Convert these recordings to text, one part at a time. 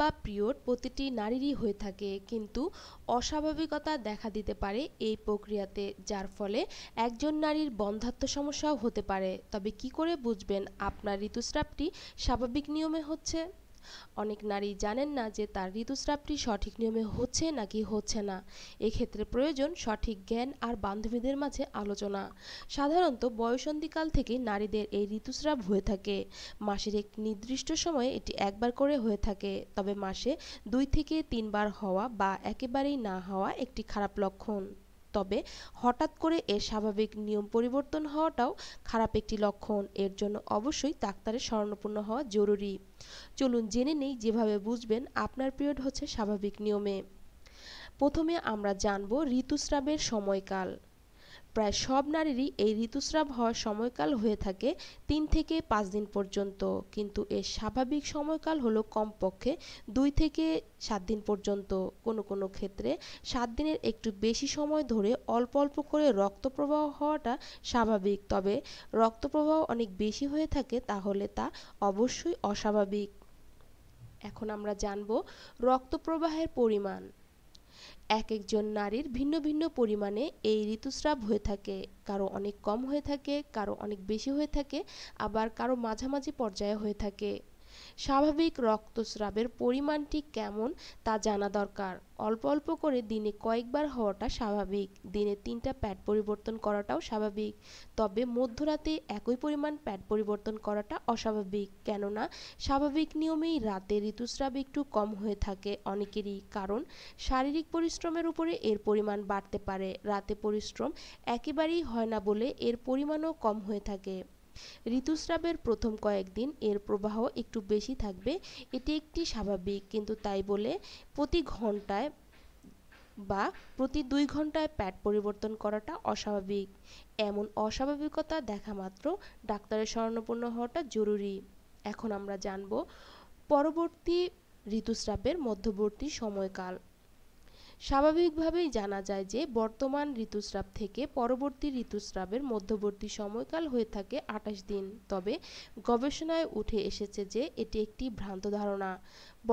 বা পিরিয়ড প্রতিটি নারীরই হয়ে থাকে কিন্তু অস্বাভাবিকতা দেখা দিতে পারে এই প্রক্রিয়াতে যার ফলে একজন নারীর বন্ধাত্ম সমস্যাও হতে পারে তবে কি করে বুঝবেন আপনার ঋতুস্রাবটি স্বাভাবিক নিয়মে হচ্ছে অনেক নারী জানেন না যে তার ঋতুস্রাবটি সঠিক নিয়মে হচ্ছে নাকি হচ্ছে না এক্ষেত্রে প্রয়োজন সঠিক জ্ঞান আর বান্ধবীদের মাঝে আলোচনা সাধারণত বয়সন্ধিকাল থেকে নারীদের এই ঋতুস্রাব হয়ে থাকে মাসের এক নির্দিষ্ট সময়ে এটি একবার করে হয়ে থাকে তবে মাসে দুই থেকে তিনবার হওয়া বা একেবারেই না হওয়া একটি খারাপ লক্ষণ তবে হঠাৎ করে এর স্বাভাবিক নিয়ম পরিবর্তন হওয়াটাও খারাপ একটি লক্ষণ এর জন্য অবশ্যই ডাক্তারের শরণাপন্ন হওয়া জরুরি চলুন জেনে নেই যেভাবে বুঝবেন আপনার পিরিয়ড হচ্ছে স্বাভাবিক নিয়মে প্রথমে আমরা জানব ঋতুস্রাবের সময়কাল প্রায় সব নারীরই এই ঋতুস্রাব হওয়ার সময়কাল হয়ে থাকে তিন থেকে পাঁচ দিন পর্যন্ত কিন্তু এর স্বাভাবিক সময়কাল হলো কমপক্ষে দুই থেকে সাত দিন পর্যন্ত কোনো কোনো ক্ষেত্রে সাত দিনের একটু বেশি সময় ধরে অল্প অল্প করে রক্তপ্রবাহ হওয়াটা স্বাভাবিক তবে রক্তপ্রবাহ অনেক বেশি হয়ে থাকে তাহলে তা অবশ্যই অস্বাভাবিক এখন আমরা জানব প্রবাহের পরিমাণ এক একজন নারীর ভিন্ন ভিন্ন পরিমাণে এই ঋতুস্রাব হয়ে থাকে কারো অনেক কম হয়ে থাকে কারো অনেক বেশি হয়ে থাকে আবার কারো মাঝামাঝি পর্যায়ে হয়ে থাকে স্বাভাবিক রক্তস্রাবের পরিমাণ ঠিক কেমন তা জানা দরকার অল্প অল্প করে দিনে কয়েকবার হওয়াটা স্বাভাবিক দিনে তিনটা প্যাড পরিবর্তন করাটাও স্বাভাবিক তবে মধ্যরাতে একই পরিমাণ প্যাড পরিবর্তন করাটা অস্বাভাবিক কেননা স্বাভাবিক নিয়মেই রাতে ঋতুস্রাব একটু কম হয়ে থাকে অনেকেরই কারণ শারীরিক পরিশ্রমের উপরে এর পরিমাণ বাড়তে পারে রাতে পরিশ্রম একেবারেই হয় না বলে এর পরিমাণও কম হয়ে থাকে ঋতুস্রাবের প্রথম কয়েকদিন এর প্রবাহ একটু বেশি থাকবে এটি একটি স্বাভাবিক কিন্তু তাই বলে প্রতি ঘন্টায় বা প্রতি দুই ঘন্টায় প্যাড পরিবর্তন করাটা অস্বাভাবিক এমন অস্বাভাবিকতা দেখা মাত্র ডাক্তারের শরণাপন্ন হওয়াটা জরুরি এখন আমরা জানব পরবর্তী ঋতুস্রাবের মধ্যবর্তী সময়কাল স্বাভাবিকভাবেই জানা যায় যে বর্তমান ঋতুস্রাব থেকে পরবর্তী ঋতুস্রাবের মধ্যবর্তী সময়কাল হয়ে থাকে আঠাশ দিন তবে গবেষণায় উঠে এসেছে যে এটি একটি ভ্রান্ত ধারণা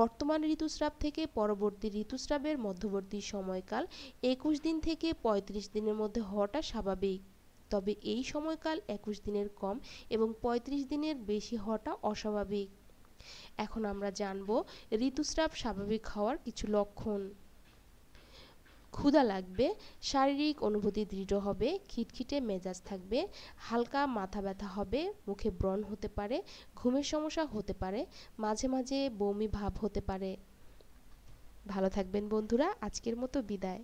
বর্তমান ঋতুস্রাব থেকে পরবর্তী ঋতুস্রাবের মধ্যবর্তী সময়কাল একুশ দিন থেকে ৩৫ দিনের মধ্যে হওয়াটা স্বাভাবিক তবে এই সময়কাল একুশ দিনের কম এবং ৩৫ দিনের বেশি হওয়াটা অস্বাভাবিক এখন আমরা জানব ঋতুস্রাব স্বাভাবিক হওয়ার কিছু লক্ষণ ক্ষুধা লাগবে শারীরিক অনুভূতি দৃঢ় হবে খিটখিটে মেজাজ থাকবে হালকা মাথা ব্যথা হবে মুখে ব্রণ হতে পারে ঘুমের সমস্যা হতে পারে মাঝে মাঝে বমি ভাব হতে পারে ভালো থাকবেন বন্ধুরা আজকের মতো বিদায়